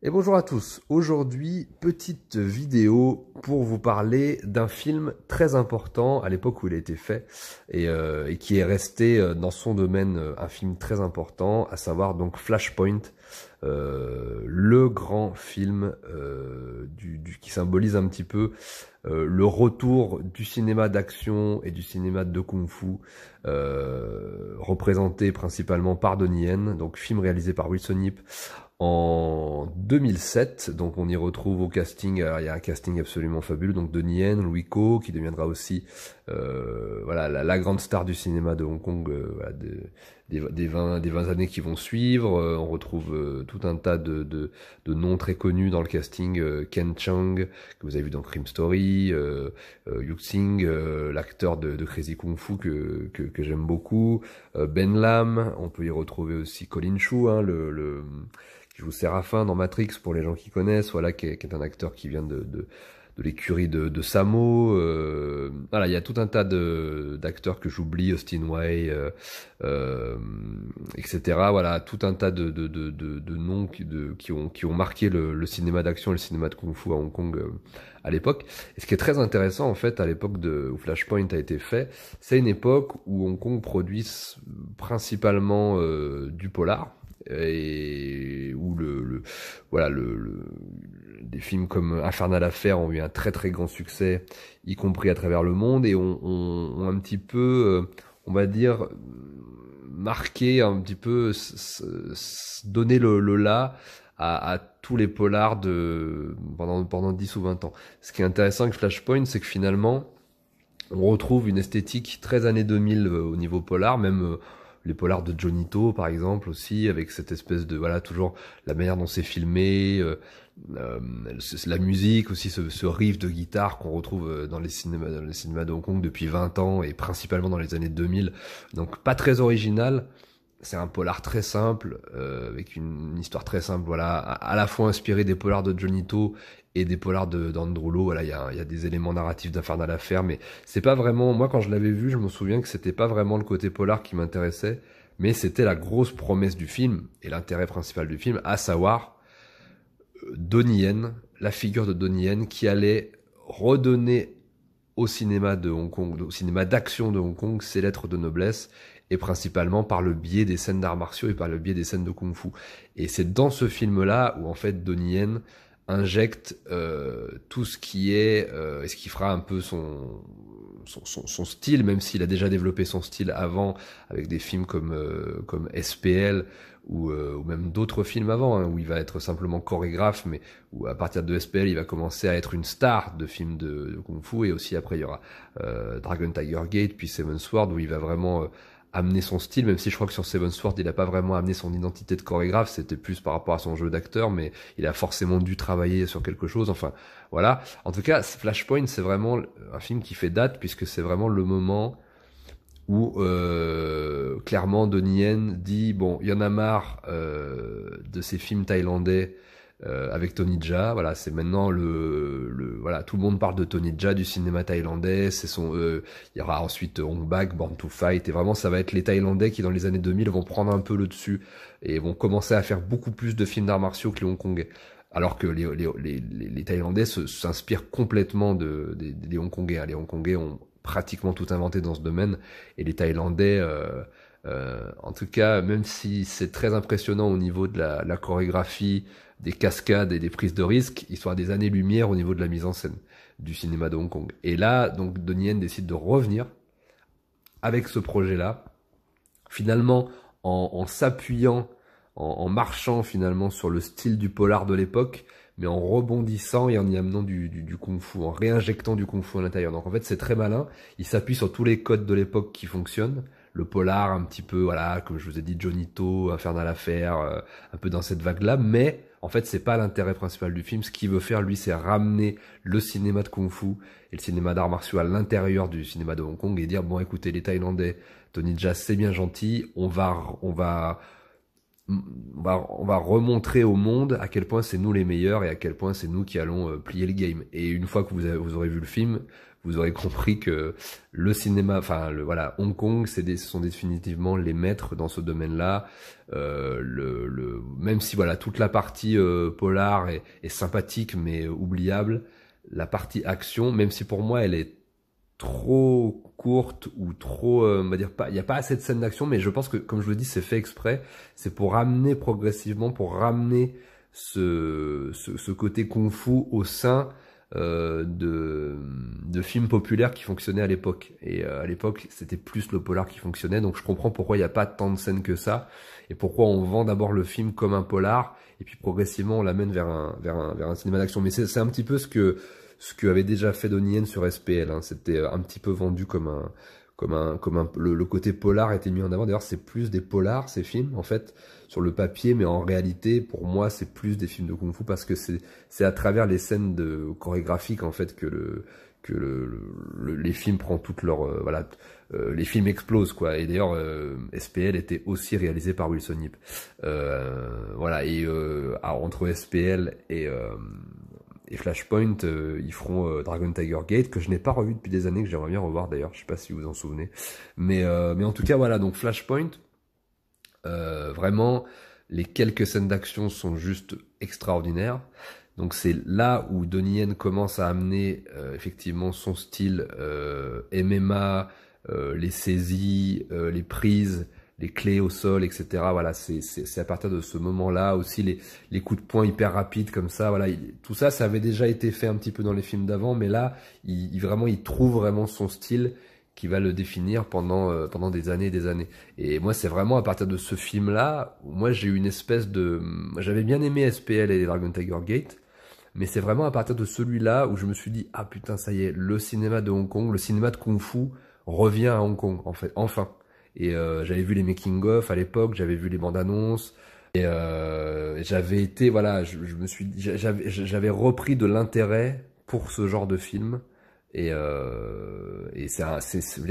Et bonjour à tous, aujourd'hui petite vidéo pour vous parler d'un film très important à l'époque où il a été fait et, euh, qui est resté euh, dans son domaine euh, un film très important, à savoir donc Flashpoint, le grand film du, qui symbolise un petit peu le retour du cinéma d'action et du cinéma de kung-fu, représenté principalement par Donnie Yen, donc film réalisé par Wilson Yip en 2007. Donc on y retrouve au casting, il y a un casting absolument fabuleux, donc Denis Yen, Louis Ko, qui deviendra aussi euh, voilà, la, grande star du cinéma de Hong Kong euh, de, des, vingt des années qui vont suivre. Euh, on retrouve euh, tout un tas de, de, noms très connus dans le casting. Euh, Ken Chang, que vous avez vu dans Crime Story, euh, Yuxing, l'acteur de, Crazy Kung Fu que, que, j'aime beaucoup, Ben Lam, on peut y retrouver aussi Colin Chou, hein, le, le, qui joue Séraphin dans Matrix pour les gens qui connaissent, voilà, qui est, qui est un acteur qui vient de, de de l'écurie de, de Samo, euh, voilà, il y a tout un tas d'acteurs que j'oublie, Austin Way, euh, euh etc. Voilà, tout un tas de, de, de, de noms qui, qui, ont, qui ont marqué le, cinéma d'action et le cinéma de kung-fu à Hong Kong euh, à l'époque. Et ce qui est très intéressant, en fait, à l'époque où Flashpoint a été fait, c'est une époque où Hong Kong produit principalement euh, du polar et où le, le voilà le, le, des films comme Infernal Affair ont eu un très très grand succès, y compris à travers le monde, et ont, ont, un petit peu, euh, on va dire, marqué un petit peu, donné le, le là à, à, tous les polars de, pendant, pendant 10 ou 20 ans. Ce qui est intéressant avec Flashpoint, c'est que finalement, on retrouve une esthétique très années 2000 euh, au niveau polar, même euh, les polars de Jonito par exemple aussi, avec cette espèce de voilà toujours la manière dont c'est filmé, euh, euh, la musique aussi, ce, riff de guitare qu'on retrouve euh, dans les cinémas dans les cinémas de Hong Kong depuis 20 ans et principalement dans les années 2000, donc pas très original, c'est un polar très simple, euh, avec une, histoire très simple, voilà, à, la fois inspiré des polars de Johnny To et des polars d'Andrulo, voilà, il y a, des éléments narratifs d'Infernal à faire, mais c'est pas vraiment, moi quand je l'avais vu, je me souviens que c'était pas vraiment le côté polar qui m'intéressait, mais c'était la grosse promesse du film, et l'intérêt principal du film, à savoir euh, Donnie la figure de Donnie qui allait redonner au cinéma de Hong Kong, au cinéma d'action de Hong Kong, ses lettres de noblesse, et principalement par le biais des scènes d'arts martiaux et par le biais des scènes de kung-fu. Et c'est dans ce film-là où en fait Donnie Yen injecte euh, tout ce qui est, euh, et ce qui fera un peu son son, style, même s'il a déjà développé son style avant avec des films comme, euh, comme SPL ou, euh, ou même d'autres films avant, hein, où il va être simplement chorégraphe, mais où à partir de SPL, il va commencer à être une star de films de, Kung Fu, et aussi après il y aura euh, Dragon Tiger Gate, puis Seven Sword, où il va vraiment amener son style, même si je crois que sur Seven Sword, il n'a pas vraiment amené son identité de chorégraphe, c'était plus par rapport à son jeu d'acteur, mais il a forcément dû travailler sur quelque chose. Enfin, voilà. En tout cas, Flashpoint, c'est vraiment un film qui fait date, puisque c'est vraiment le moment où euh, clairement Donnie Yen dit bon, il y en a marre euh, de ces films thaïlandais euh, avec Tony Jaa. Voilà, c'est maintenant le, voilà, tout le monde parle de Tony Jaa du cinéma thaïlandais. C'est son, euh, il y aura ensuite Hong Bak, Born to Fight, et vraiment ça va être les Thaïlandais qui dans les années 2000 vont prendre un peu le dessus et vont commencer à faire beaucoup plus de films d'arts martiaux que les Hongkongais. Alors que les, les, les, Thaïlandais s'inspirent complètement de, des, des Hongkongais. Les Hongkongais ont pratiquement tout inventé dans ce domaine et les Thaïlandais euh, euh, en tout cas, même si c'est très impressionnant au niveau de la, chorégraphie, des cascades et des prises de risques, histoire des années-lumière au niveau de la mise en scène du cinéma de Hong Kong. Et là, donc, Donnie Yen décide de revenir avec ce projet-là, finalement, en, s'appuyant, en, marchant finalement sur le style du polar de l'époque, mais en rebondissant et en y amenant du, du, du kung-fu, en réinjectant du kung-fu à l'intérieur. Donc en fait, c'est très malin. Il s'appuie sur tous les codes de l'époque qui fonctionnent le polar un petit peu, voilà, comme je vous ai dit, johnny Affaire dans l'affaire, euh, un peu dans cette vague-là, mais en fait, c'est pas l'intérêt principal du film. Ce qu'il veut faire, lui, c'est ramener le cinéma de Kung Fu et le cinéma d'arts martiaux à l'intérieur du cinéma de Hong Kong et dire, bon, écoutez, les Thaïlandais, Tony Jazz, c'est bien gentil, on va, on va, on va, on va remontrer au monde à quel point c'est nous les meilleurs et à quel point c'est nous qui allons euh, plier le game. Et une fois que vous, aurez vu le film, vous aurez compris que le cinéma, enfin le, voilà, Hong Kong, c'est sont définitivement les maîtres dans ce domaine-là. Euh, le, même si voilà toute la partie euh, polar est sympathique mais oubliable, la partie action, même si pour moi elle est trop courte ou trop, euh, on va dire pas, il n'y a pas assez de scènes d'action, mais je pense que, comme je vous dis, c'est fait exprès. C'est pour ramener progressivement, pour ramener ce, ce, côté kung-fu au sein euh, de, de films populaires qui fonctionnaient à l'époque. Et euh, à l'époque, c'était plus le polar qui fonctionnait, donc je comprends pourquoi il n'y a pas tant de scènes que ça, et pourquoi on vend d'abord le film comme un polar, et puis progressivement on l'amène vers un, vers, un, vers un cinéma d'action. Mais c'est un petit peu ce que ce que avait déjà fait Donnie sur SPL. Hein. C'était euh, un petit peu vendu comme un, comme un, comme un, le, côté polar était mis en avant. D'ailleurs, c'est plus des polars ces films en fait sur le papier, mais en réalité, pour moi, c'est plus des films de kung-fu parce que c'est, c'est à travers les scènes de chorégraphiques en fait que le que le, les films prennent toute leur euh, voilà euh, les films explosent quoi et d'ailleurs SPL était aussi réalisé par Wilson Yip voilà et entre SPL et et Flashpoint, euh, ils feront euh, Dragon Tiger Gate, que je n'ai pas revu depuis des années, que j'aimerais bien revoir d'ailleurs, je sais pas si vous en souvenez. Mais, euh, mais en tout cas, voilà, donc Flashpoint, vraiment, les quelques scènes d'action sont juste extraordinaires. Donc c'est là où Donnie Yen commence à amener effectivement son style MMA, les saisies, les prises, les clés au sol, etc. Voilà, c'est à partir de ce moment-là aussi les, les, coups de poing hyper rapides comme ça. Voilà, tout ça, ça avait déjà été fait un petit peu dans les films d'avant, mais là, il, il, vraiment, il trouve vraiment son style qui va le définir pendant euh, pendant des années et des années. Et moi, c'est vraiment à partir de ce film-là, moi j'ai eu une espèce de, j'avais bien aimé SPL et Dragon Tiger Gate, mais c'est vraiment à partir de celui-là où je me suis dit ah putain ça y est, le cinéma de Hong Kong, le cinéma de kung-fu revient à Hong Kong en fait, enfin. Et euh, j'avais vu les making-of à l'époque, j'avais vu les bandes annonces. Et euh, j'avais été, voilà, je, me suis, j'avais repris de l'intérêt pour ce genre de film. Et, euh, et c'est,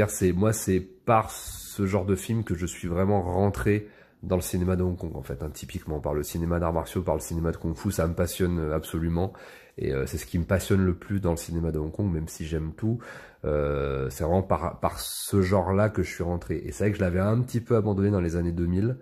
c'est moi, c'est par ce genre de film que je suis vraiment rentré dans le cinéma de Hong Kong en fait, hein, typiquement par le cinéma d'arts martiaux, par le cinéma de kung fu, ça me passionne euh, absolument et euh, c'est ce qui me passionne le plus dans le cinéma de Hong Kong, même si j'aime tout. Euh, c'est vraiment par, par ce genre-là que je suis rentré et c'est vrai que je l'avais un petit peu abandonné dans les années 2000.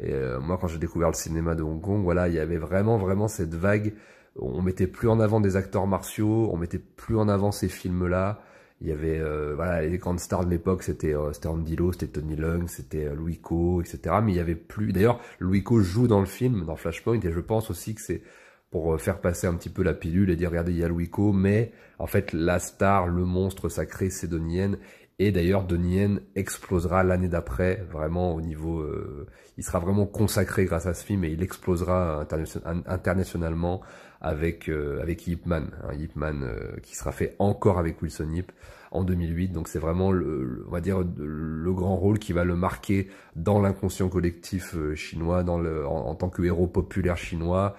Et euh, moi, quand j'ai découvert le cinéma de Hong Kong, voilà, il y avait vraiment vraiment cette vague. On mettait plus en avant des acteurs martiaux, on mettait plus en avant ces films-là il y avait euh, voilà les grandes stars de l'époque c'était euh, c'était Andy Lowe c'était Tony Lung c'était Luico, euh, Louis etc mais il y avait plus d'ailleurs Louis joue dans le film dans Flashpoint et je pense aussi que c'est pour euh, faire passer un petit peu la pilule et dire regardez il y a Louis mais en fait la star le monstre sacré c'est Donnie et d'ailleurs Donnie explosera l'année d'après vraiment au niveau il sera vraiment consacré grâce à ce film et il explosera internationalement avec euh, avec Man, hein, euh, qui sera fait encore avec Wilson Yip en 2008. Donc c'est vraiment le, on va dire le grand rôle qui va le marquer dans l'inconscient collectif euh, chinois, dans le en tant que héros populaire chinois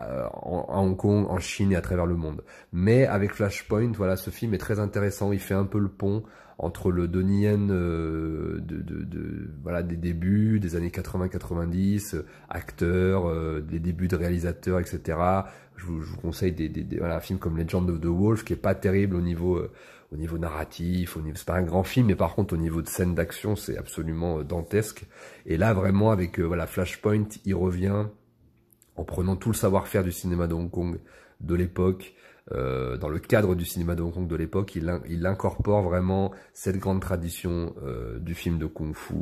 euh, à Hong Kong, en Chine et à travers le monde. Mais avec Flashpoint, voilà, ce film est très intéressant. Il fait un peu le pont entre le Donnie Yen euh, de, de, de, voilà, des débuts, des années 80-90, acteur, des débuts de réalisateur, etc. Je vous, je vous conseille des, des, voilà, un film comme Legend of the Wolf, qui est pas terrible au niveau, euh, au niveau narratif, au niveau, c'est pas un grand film, mais par contre au niveau de scène d'action, c'est absolument dantesque. Et là, vraiment, avec voilà, Flashpoint, il revient en prenant tout le savoir-faire du cinéma de Hong Kong de l'époque, euh, dans le cadre du cinéma de Hong Kong de l'époque, il, il, incorpore vraiment cette grande tradition euh, du film de kung-fu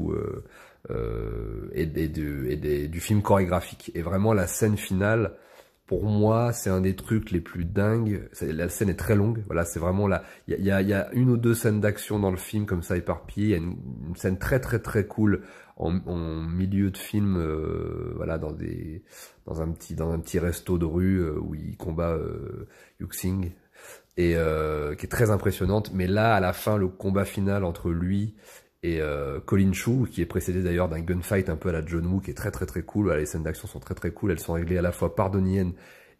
euh, et, et du film chorégraphique. Et vraiment la scène finale, pour moi, c'est un des trucs les plus dingues. La scène est très longue. Voilà, c'est vraiment là. Il y a, y a, une ou deux scènes d'action dans le film comme ça éparpillées. Il y a une, scène très très très cool en, milieu de film. Euh, voilà, dans des dans un petit dans un petit resto de rue euh, où il combat euh, Yuxing et qui est très impressionnante. Mais là, à la fin, le combat final entre lui et euh, Colin Chou, qui est précédé d'ailleurs d'un gunfight un peu à la John Woo, qui est très très très cool. les scènes d'action sont très très cool. Elles sont réglées à la fois par Donnie Yen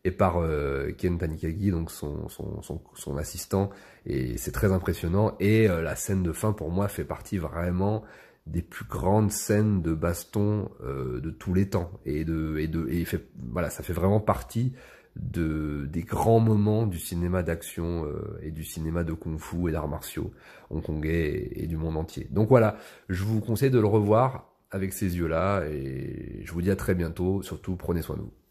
et par euh, Ken Tanikagi, donc son, assistant. Et c'est très impressionnant. Et euh, la scène de fin, pour moi, fait partie vraiment des plus grandes scènes de baston de tous les temps. Et, de, et, voilà, ça fait vraiment partie de, des grands moments du cinéma d'action euh, et du cinéma de kung-fu et d'arts martiaux hongkongais et, du monde entier. Donc voilà, je vous conseille de le revoir avec ces yeux-là et je vous dis à très bientôt. Surtout, prenez soin de vous.